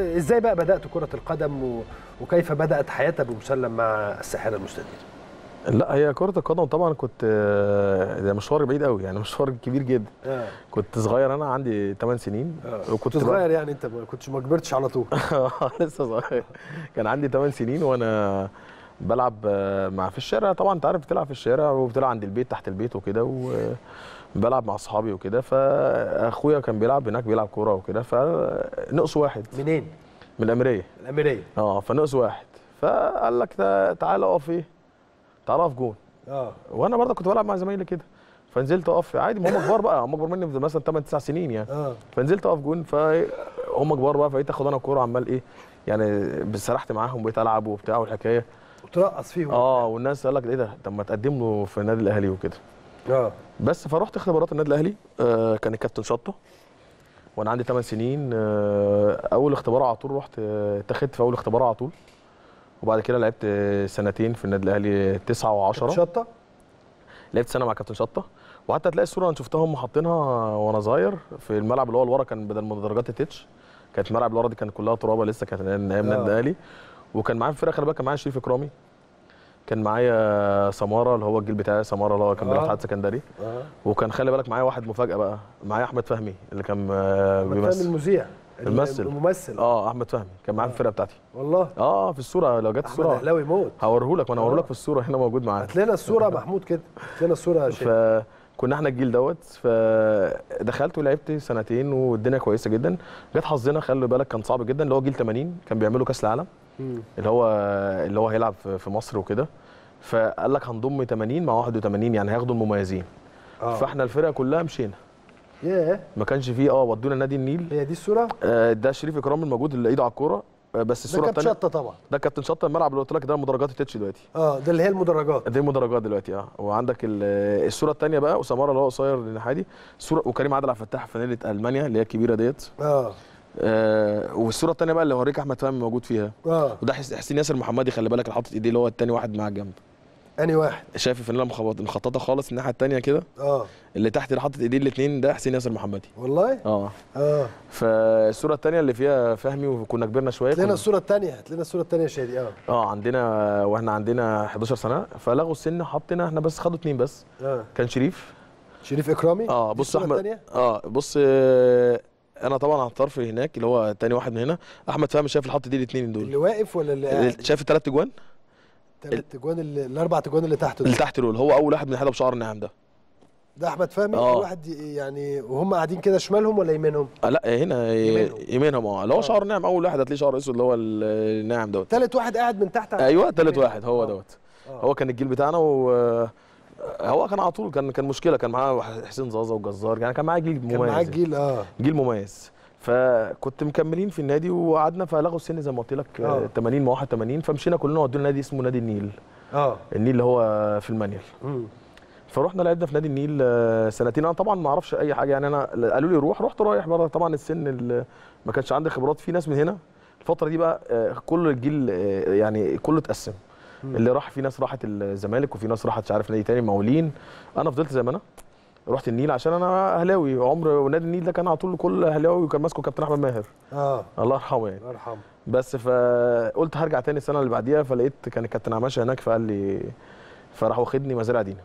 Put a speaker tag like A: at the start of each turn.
A: ازاي بقى بدات كره القدم وكيف بدات حياه ابو مسلم مع الساحره المستدير لا هي كرة القدم طبعا كنت آه، ده مشوار بعيد قوي يعني مشوار كبير جدا آه. كنت صغير انا عندي 8 سنين آه. وكنت صغير بقى... يعني انت ما كنتش ما كبرتش على طول آه، لسه صغير كان عندي 8 سنين وانا بلعب آه، مع في الشارع طبعا انت عارف بتلعب في الشارع وبتلعب عند البيت تحت البيت وكده وبلعب مع اصحابي وكده فاخويا كان بيلعب هناك بيلعب كوره وكده فنقص واحد منين؟ من الاميريه الاميريه اه فنقص واحد فقال لك تعالى اقف ايه؟ تعالى اقف جون اه وانا برضه كنت بلعب مع زمايلي كده فنزلت اقف عادي ما هم كبار بقى هم اكبر مني مثلا 8 9 سنين يعني آه. فنزلت اقف جون فهم كبار بقى فبقيت اخد انا الكوره عمال ايه يعني سرحت معاهم بقيت العب وبتاع والحكايه وترقص فيهم اه والناس قال لك ايه ده طب ما تقدم له في النادي الاهلي وكده اه بس فروحت اختبارات النادي الاهلي آه كان الكابتن شطه وانا عندي 8 سنين آه اول اختبار على طول رحت آه، اتخذت في اول اختبار على طول وبعد كده لعبت آه، سنتين في النادي الاهلي 9 و10 شطه لعبت سنه مع كابتن شطه وحتى هتلاقي الصوره انا شفتها هم حاطينها وانا صغير في الملعب اللي هو اللي ورا كان بدل مدرجات التتش كانت الملعب اللي ورا دي كانت كلها ترابه لسه كانت ايام آه. النادي الاهلي وكان معايا في الفرقه خلي بالك كان معايا شريف اكرامي كان معايا سماره اللي هو الجيل بتاعي سماره اللي هو كان بيلعب في اتحاد آه. سكندري آه. وكان خلي بالك معايا واحد مفاجاه بقى معايا احمد فهمي اللي كان آه، بيمثل المذيع الممثل الممثل اه احمد فهمي كان معايا في الفرقه بتاعتي والله اه في الصوره لو جت الصوره احمد اهلاوي موت هوريهولك وانا هوريهولك في الصوره هنا موجود معايا هات لنا الصوره محمود كده هات لنا الصوره يا شيخ كنا احنا الجيل دوت فدخلت ولعبت سنتين والدنيا كويسه جدا جت حظنا خلي بالك كان صعب جدا اللي هو جيل 80 كان بيعملوا كاس العالم اللي هو اللي هو هيلعب في مصر وكده فقال لك هنضم 80 مع 81 يعني هياخدوا المميزين آه. فاحنا الفرقه كلها مشينا ياه ما كانش فيه اه ودونا نادي النيل هي دي الصوره آه ده شريف اكرام الموجود اللي ايده على الكوره آه بس الصوره الثانيه ده كابتن شطه طبعا ده كابتن شطه الملعب اللي قلت لك ده مدرجات التتش دلوقتي اه ده اللي هي المدرجات دي المدرجات دلوقتي اه وعندك الصوره الثانيه بقى وسماره اللي هو قصير دي الصوره وكريم عادل عبد الفتاح فانيله المانيا اللي هي الكبيره ديت اه آه، والصوره الثانيه بقى اللي هوريك احمد فهمي موجود فيها اه وده حسين ياسر محمدي خلي بالك اللي حاطط ايديه اللي هو الثاني واحد معاه جنب انهي واحد شايف الفنانة مخططه خالص الناحيه الثانيه كده اه اللي تحت اللي حاطط ايديه الاثنين ده حسين ياسر محمدي والله اه اه فالصوره الثانيه اللي فيها فهمي وكنا كبرنا شويه هتلاقينا الصوره الثانيه لنا الصوره الثانيه شادي اه اه عندنا واحنا عندنا 11 سنه فلغوا السن حطينا احنا بس خدوا اثنين بس آه. كان شريف شريف اكرامي اه بص احمد اه بص آه انا طبعا على الطرف هناك اللي هو تاني واحد من هنا احمد فهمي شايف الحط دي الاثنين دول اللي واقف ولا اللي قاعد شايف الثلاث اجوان الثلاث اجوان الاربع اجوان اللي تحته اللي تحت دول هو اول واحد من حدا بشعر النعام ده ده احمد فهمي آه. واحد يعني وهم قاعدين كده شمالهم ولا يمينهم؟ آه لا هنا يمينهم اه اللي هو آه. شعر النعم اول واحد هتلاقيه شعر اسود اللي هو الناعم دوت ثالث واحد قاعد من تحت ايوه ثالث واحد هو آه. دوت آه. هو كان الجيل بتاعنا و هو كان على طول كان كان مشكله كان معاه حسين زازا وجزار يعني كان معاه جيل مميز كان معاه جيل اه جيل مميز فكنت مكملين في النادي وقعدنا فلغوا السن زي ما قلت لك 80 مع 81 فمشينا كلنا ودونا نادي اسمه نادي النيل اه النيل اللي هو في المانيال فروحنا لعبنا في نادي النيل آه، سنتين انا طبعا ما اعرفش اي حاجه يعني انا قالوا لي روح رحت رايح بره طبعا السن ما كانش عندي خبرات في ناس من هنا الفتره دي بقى آه، كل الجيل آه، يعني كله اتقسم اللي راح في ناس راحت الزمالك وفي ناس راحت مش عارف نادي تاني مولين انا فضلت زي ما انا رحت النيل عشان انا اهلاوي عمر نادي النيل ده كان على طول كل اهلاوي وكان ماسكه كابتن احمد ماهر اه الله يرحمه يعني الله يرحمه بس فقلت هرجع تاني السنه اللي بعديها فلقيت كان الكابتن عماشه هناك فقال لي فراح واخدني مزارع دينا